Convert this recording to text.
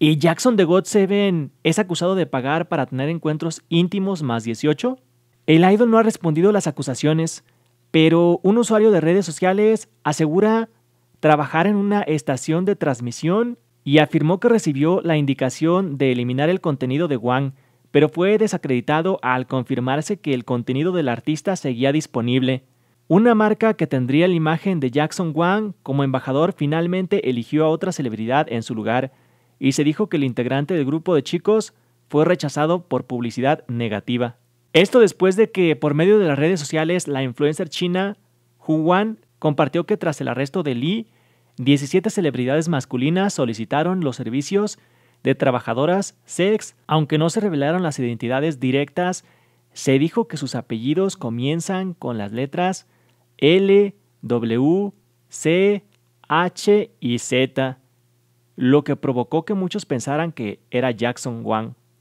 ¿Y Jackson de God Seven es acusado de pagar para tener encuentros íntimos más 18? El idol no ha respondido a las acusaciones, pero un usuario de redes sociales asegura trabajar en una estación de transmisión y afirmó que recibió la indicación de eliminar el contenido de Wang, pero fue desacreditado al confirmarse que el contenido del artista seguía disponible. Una marca que tendría la imagen de Jackson Wang como embajador finalmente eligió a otra celebridad en su lugar, y se dijo que el integrante del grupo de chicos fue rechazado por publicidad negativa. Esto después de que por medio de las redes sociales la influencer china Hu Wan compartió que tras el arresto de Li, 17 celebridades masculinas solicitaron los servicios de trabajadoras sex, aunque no se revelaron las identidades directas, se dijo que sus apellidos comienzan con las letras L, W, C, H y Z lo que provocó que muchos pensaran que era Jackson Wang